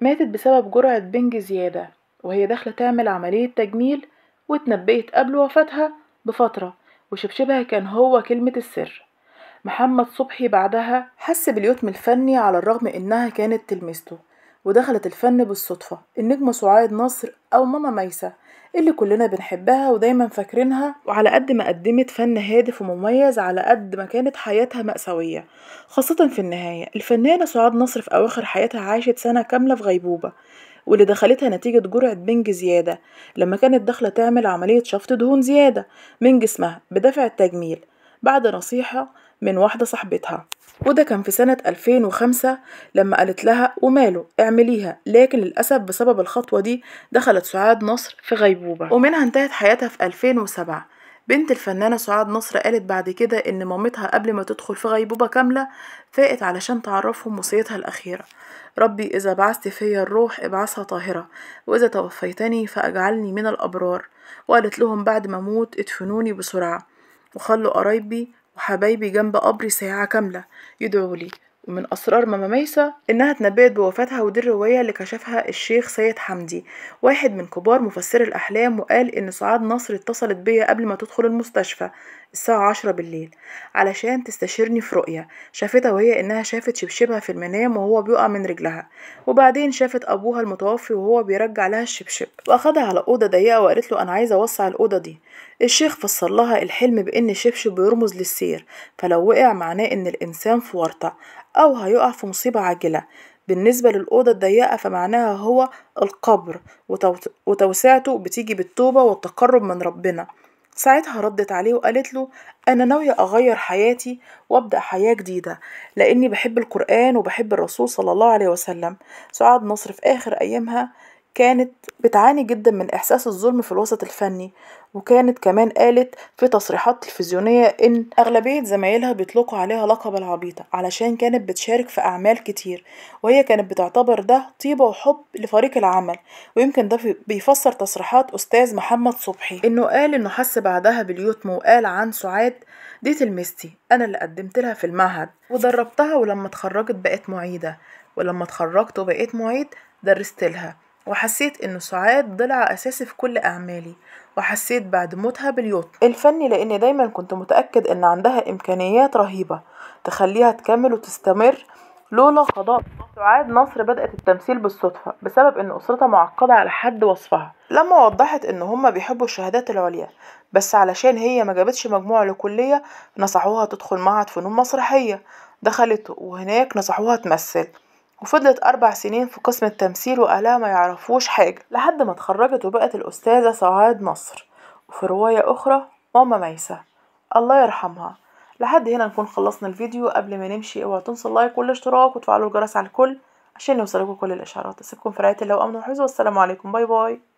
ماتت بسبب جرعة بنج زيادة وهي داخلة تعمل عملية تجميل واتنبأت قبل وفاتها بفترة وشبشبها كان هو كلمة السر محمد صبحي بعدها حس باليتم الفني على الرغم إنها كانت تلمسته ودخلت الفن بالصدفة النجمة سعاد نصر أو ماما ميسة اللي كلنا بنحبها ودايما فاكرينها وعلى قد ما قدمت فن هادف ومميز على قد ما كانت حياتها مأساوية خاصة في النهاية الفنانة سعاد نصر في أواخر حياتها عاشت سنة كاملة في غيبوبة واللي دخلتها نتيجة جرعة بنج زيادة لما كانت داخلة تعمل عملية شفط دهون زيادة من جسمها بدافع التجميل بعد نصيحة من واحدة صاحبتها وده كان في سنة 2005 لما قالت لها وماله اعمليها لكن للأسف بسبب الخطوة دي دخلت سعاد نصر في غيبوبة ومنها انتهت حياتها في 2007 بنت الفنانة سعاد نصر قالت بعد كده إن مامتها قبل ما تدخل في غيبوبة كاملة فاقت علشان تعرفهم وصيتها الأخيرة ربي إذا بعثت فيا الروح ابعثها طاهرة وإذا توفيتني فأجعلني من الأبرار وقالت لهم بعد ما أموت ادفنوني بسرعة وخلوا قرايبي وحبايبي جنب قبري ساعة كاملة يدعوا لي ومن أسرار ماما ميسة إنها اتنبأت بوفاتها ودي الرواية اللي كشفها الشيخ سيد حمدي واحد من كبار مفسري الأحلام وقال إن سعاد نصر اتصلت بيا قبل ما تدخل المستشفى الساعة عشرة بالليل علشان تستشيرني في رؤية شافتها وهي إنها شافت شبشبها في المنام وهو بيقع من رجلها وبعدين شافت أبوها المتوفي وهو بيرجع لها الشبشب وأخدها على أوضة ضيقة وقالت له أنا عايزة أوسع الأوضة دي الشيخ فسر لها الحلم بإن الشبشب بيرمز للسير فلو وقع معناه إن الإنسان في ورطة أو هيقع في مصيبة عاجلة بالنسبة للأوضة الضيقة فمعناها هو القبر وتوسعته بتيجي بالتوبة والتقرب من ربنا ساعتها ردت عليه وقالت له أنا ناوية أغير حياتي وأبدأ حياة جديدة لأني بحب القرآن وبحب الرسول صلى الله عليه وسلم سعاد نصر في آخر أيامها كانت بتعاني جدا من إحساس الظلم في الوسط الفني وكانت كمان قالت في تصريحات تلفزيونية إن أغلبية زمايلها بيطلقوا عليها لقب العبيطة علشان كانت بتشارك في أعمال كتير وهي كانت بتعتبر ده طيبة وحب لفريق العمل ويمكن ده بيفسر تصريحات أستاذ محمد صبحي إنه قال إنه حس بعدها باليتم وقال عن سعاد دي تلميذتي أنا اللي قدمت لها في المعهد ودربتها ولما اتخرجت بقت معيدة ولما اتخرجت وبقيت معيد درست لها وحسيت إن سعاد ضلع أساسي في كل أعمالي وحسيت بعد موتها باليوت الفني لأن دايما كنت متأكد إن عندها إمكانيات رهيبة تخليها تكمل وتستمر لولا قضاء سعاد نصر بدأت التمثيل بالصدفة بسبب إن أسرتها معقدة على حد وصفها لما وضحت إن هما بيحبوا الشهادات العليا بس علشان هي ما جابتش مجموعة لكلية نصحوها تدخل معهد فنون مسرحية دخلته وهناك نصحوها تمثل وفضلت أربع سنين في قسم التمثيل وأهلها ما يعرفوش حاجة لحد ما اتخرجت وبقت الأستاذة سعاد مصر وفي رواية أخرى ماما ميسة الله يرحمها لحد هنا نكون خلصنا الفيديو قبل ما نمشي اوعوا تنسوا اللايك والاشتراك وتفعلوا الجرس على الكل عشان يوصلكم كل الإشعارات أسيبكم في رعاية الله وأمن وحفظه والسلام عليكم باي باي